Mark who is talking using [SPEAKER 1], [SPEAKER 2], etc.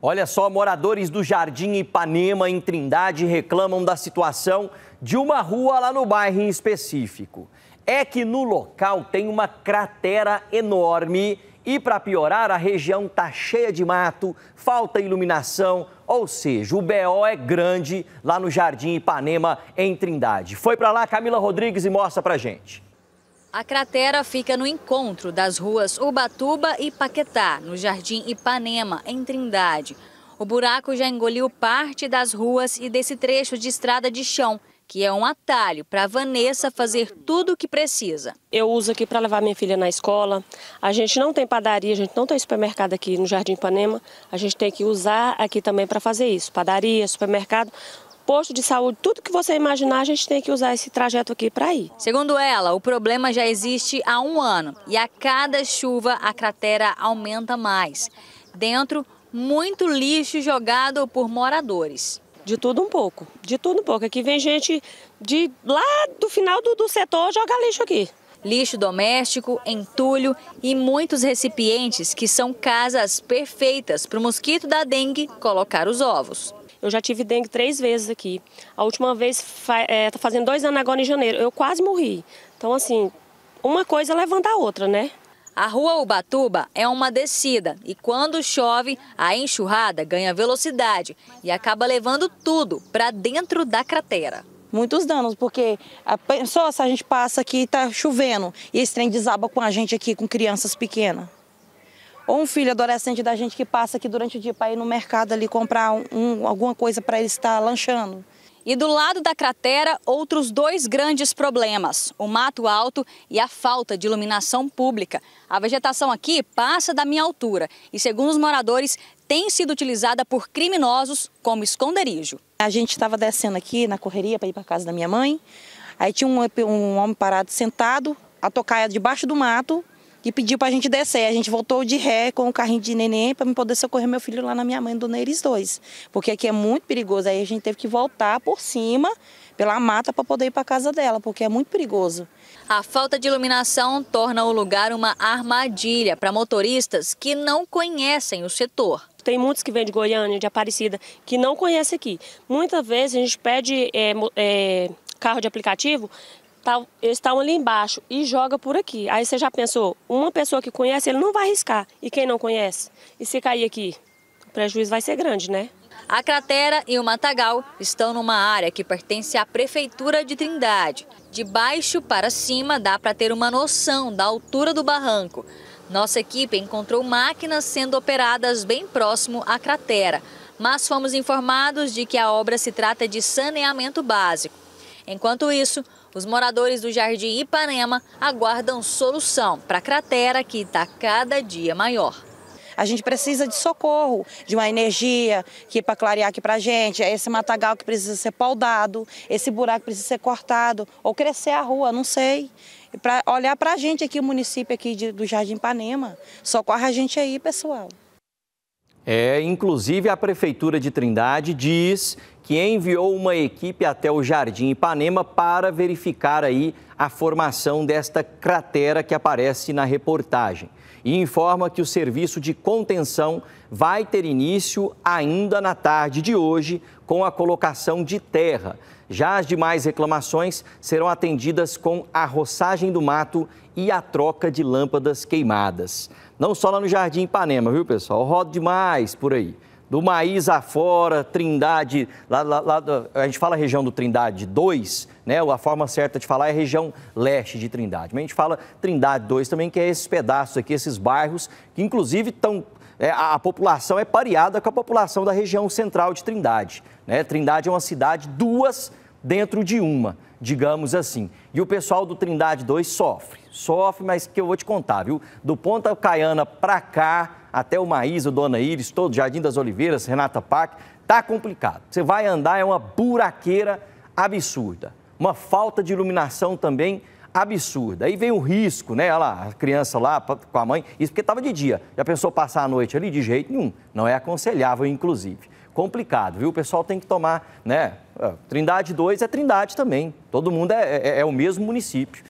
[SPEAKER 1] Olha só, moradores do Jardim Ipanema, em Trindade, reclamam da situação de uma rua lá no bairro em específico. É que no local tem uma cratera enorme e, para piorar, a região está cheia de mato, falta iluminação, ou seja, o BO é grande lá no Jardim Ipanema, em Trindade. Foi para lá, Camila Rodrigues, e mostra para gente.
[SPEAKER 2] A cratera fica no encontro das ruas Ubatuba e Paquetá, no Jardim Ipanema, em Trindade. O buraco já engoliu parte das ruas e desse trecho de estrada de chão,
[SPEAKER 3] que é um atalho para Vanessa fazer tudo o que precisa. Eu uso aqui para levar minha filha na escola. A gente não tem padaria, a gente não tem supermercado aqui no Jardim Ipanema. A gente tem que usar aqui também para fazer isso, padaria, supermercado posto de saúde, tudo que você imaginar, a gente tem que usar esse trajeto aqui para ir. Segundo ela, o problema já existe há um ano
[SPEAKER 2] e a cada chuva a cratera aumenta mais. Dentro, muito lixo jogado por moradores.
[SPEAKER 3] De tudo um pouco, de tudo um pouco. Aqui vem gente de lá do final do, do setor jogar lixo aqui lixo doméstico,
[SPEAKER 2] entulho e muitos recipientes que são casas perfeitas para o mosquito da
[SPEAKER 3] dengue colocar os ovos. Eu já tive dengue três vezes aqui. A última vez, está é, tá fazendo dois anos agora em janeiro, eu quase morri. Então, assim, uma coisa levanta a outra, né? A rua Ubatuba é uma descida e quando chove, a enxurrada
[SPEAKER 2] ganha velocidade e acaba levando tudo para dentro da cratera.
[SPEAKER 4] Muitos danos, porque ah, só se a gente passa aqui e está chovendo e esse trem desaba com a gente aqui, com crianças pequenas ou um filho adolescente da gente que passa aqui durante o dia para ir no mercado ali comprar um, um, alguma coisa para ele estar lanchando. E do lado da cratera,
[SPEAKER 2] outros dois grandes problemas: o mato alto e a falta de iluminação pública. A vegetação aqui passa da minha altura e, segundo os moradores, tem sido
[SPEAKER 4] utilizada por criminosos como esconderijo. A gente estava descendo aqui na correria para ir para casa da minha mãe. Aí tinha um, um homem parado sentado, a tocaia debaixo do mato, e pediu para a gente descer. A gente voltou de ré com o carrinho de neném para poder socorrer meu filho lá na minha mãe, do Neires 2, porque aqui é muito perigoso. Aí a gente teve que voltar por cima pela mata para poder ir para casa dela, porque é muito perigoso.
[SPEAKER 2] A falta de iluminação torna o
[SPEAKER 4] lugar
[SPEAKER 3] uma armadilha para motoristas que não conhecem o setor. Tem muitos que vêm de Goiânia, de Aparecida, que não conhecem aqui. Muitas vezes a gente pede é, é, carro de aplicativo estão, tá, eles tá ali embaixo e joga por aqui. Aí você já pensou, uma pessoa que conhece, ele não vai arriscar. E quem não conhece? E se cair aqui? O prejuízo vai ser grande, né? A cratera e o matagal estão numa área que pertence à
[SPEAKER 2] Prefeitura de Trindade. De baixo para cima dá para ter uma noção da altura do barranco. Nossa equipe encontrou máquinas sendo operadas bem próximo à cratera, mas fomos informados de que a obra se trata de saneamento básico. Enquanto isso, os moradores do Jardim Ipanema aguardam solução para a
[SPEAKER 4] cratera que está cada dia maior. A gente precisa de socorro, de uma energia que para clarear aqui para a gente, é esse matagal que precisa ser poldado, esse buraco precisa ser cortado, ou crescer a rua, não sei. Para olhar para a gente aqui, o município aqui de, do Jardim Ipanema, socorre a gente aí, pessoal.
[SPEAKER 1] É, inclusive a Prefeitura de Trindade diz que enviou uma equipe até o Jardim Ipanema para verificar aí a formação desta cratera que aparece na reportagem e informa que o serviço de contenção vai ter início ainda na tarde de hoje com a colocação de terra. Já as demais reclamações serão atendidas com a roçagem do mato e a troca de lâmpadas queimadas. Não só lá no Jardim Ipanema, viu pessoal? Rodo demais por aí do Maíz afora, Trindade, lá, lá, lá, a gente fala região do Trindade 2, né? A forma certa de falar é região leste de Trindade. Mas a gente fala Trindade 2 também, que é esses pedaços aqui, esses bairros, que inclusive estão. É, a, a população é pareada com a população da região central de Trindade. Né? Trindade é uma cidade, duas dentro de uma, digamos assim. E o pessoal do Trindade 2 sofre, sofre, mas que eu vou te contar, viu? Do Ponta Caiana para cá, até o Maísa, Dona Iris, todo Jardim das Oliveiras, Renata Pac, tá complicado. Você vai andar, é uma buraqueira absurda. Uma falta de iluminação também absurda. Aí vem o risco, né? Olha lá, a criança lá com a mãe, isso porque estava de dia. Já pensou passar a noite ali? De jeito nenhum. Não é aconselhável, inclusive. Complicado, viu? O pessoal tem que tomar, né? Ah, Trindade 2 é Trindade também. Todo mundo é, é, é o mesmo município.